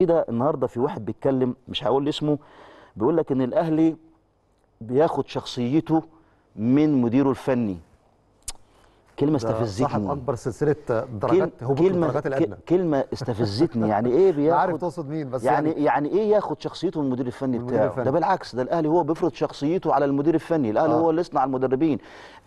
ايه ده النهارده في واحد بيتكلم مش هقول اسمه بيقول لك ان الاهلي بياخد شخصيته من مديره الفني كلمه استفزتني صاحب اكبر سلسله درجات هبوط درجات الادنى كلمه استفزتني يعني ايه بياخد عارف تقصد مين بس يعني-, يعني يعني, ايه ياخد شخصيته من المدير الفني بتاعه الفني. ده بالعكس ده الاهلي هو بيفرض شخصيته على المدير الفني الاهلي آه. هو اللي يصنع المدربين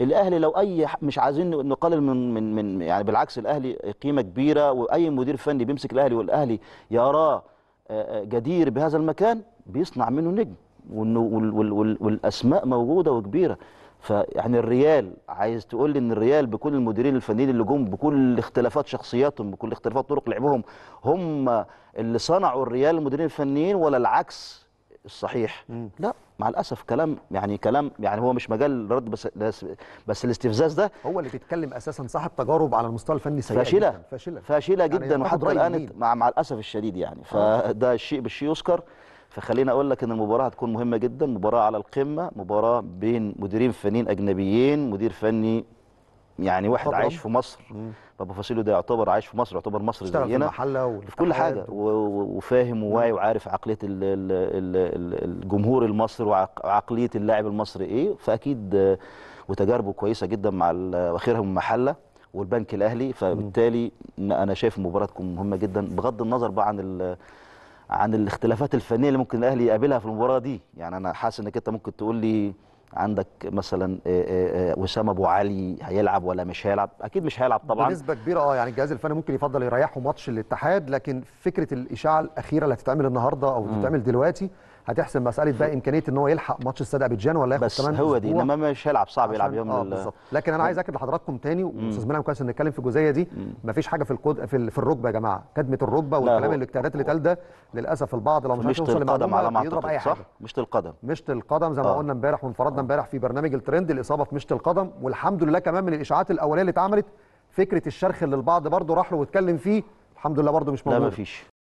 الاهلي لو اي مش عايزين نقلل من من من يعني بالعكس الاهلي قيمه كبيره واي مدير فني بيمسك الاهلي والاهلي يراه آه، آه، جدير بهذا المكان بيصنع منه نجم والاسماء موجوده وكبيره فيعني الريال عايز تقول لي ان الريال بكل المديرين الفنيين اللي جم بكل اختلافات شخصياتهم بكل اختلافات طرق لعبهم هم اللي صنعوا الريال المديرين الفنيين ولا العكس الصحيح لا مع الاسف كلام يعني كلام يعني هو مش مجال رد بس بس, بس الاستفزاز ده هو اللي بيتكلم اساسا صاحب تجارب على المستوى الفني سيئه فاشله جداً. فاشله فاشله يعني جدا وحتى الان مع, مع الاسف الشديد يعني آه. فده الشيء بالشيء يذكر فخليني اقول لك ان المباراه هتكون مهمه جدا مباراه على القمه مباراه بين مديرين فنيين اجنبيين مدير فني يعني واحد طبعا. عايش في مصر بابا فاسيلو ده يعتبر عايش في مصر يعتبر مصري زينا في المحله في كل حاجه وفاهم وواعي وعارف عقليه ال ال ال الجمهور المصري وعقليه اللاعب المصري ايه فاكيد وتجاربه كويسه جدا مع واخرها من المحله والبنك الاهلي فبالتالي انا شايف المباراه مهمه جدا بغض النظر بقى عن عن الاختلافات الفنيه اللي ممكن الاهلي يقابلها في المباراه دي يعني انا حاسس انك انت ممكن تقول لي عندك مثلا آه، آه، آه، وسام ابو علي هيلعب ولا مش هيلعب اكيد مش هيلعب طبعا بنسبه كبيره اه يعني الجهاز الفني ممكن يفضل يريحه ماتش الاتحاد لكن فكره الاشاعه الاخيره اللي هتتعمل النهارده او تتعمل دلوقتي هتحسم مساله بقى امكانيه ان هو يلحق ماتش استاد ابيجان ولا ياخد بس هو دي انما مش هيلعب صعب يلعب يوم اه بالظبط لكن انا عايز اكد لحضراتكم تاني واستاذ منعم كويس نتكلم في الجزئيه دي مفيش حاجه في القد... في, الركبه يا جماعه كدمه الركبه والكلام الاجتهادات اللي اتقال ده للاسف البعض لو مش هيوصل لمعلومه ما يضرب اي حاجه صح مشط القدم مشط القدم زي ما آه. قلنا امبارح وانفردنا آه. امبارح في برنامج الترند الاصابه في مشط القدم والحمد لله كمان من الاشاعات الاوليه اللي اتعملت فكره الشرخ اللي البعض برضه راح له واتكلم فيه الحمد لله برضه مش موجود لا مفيش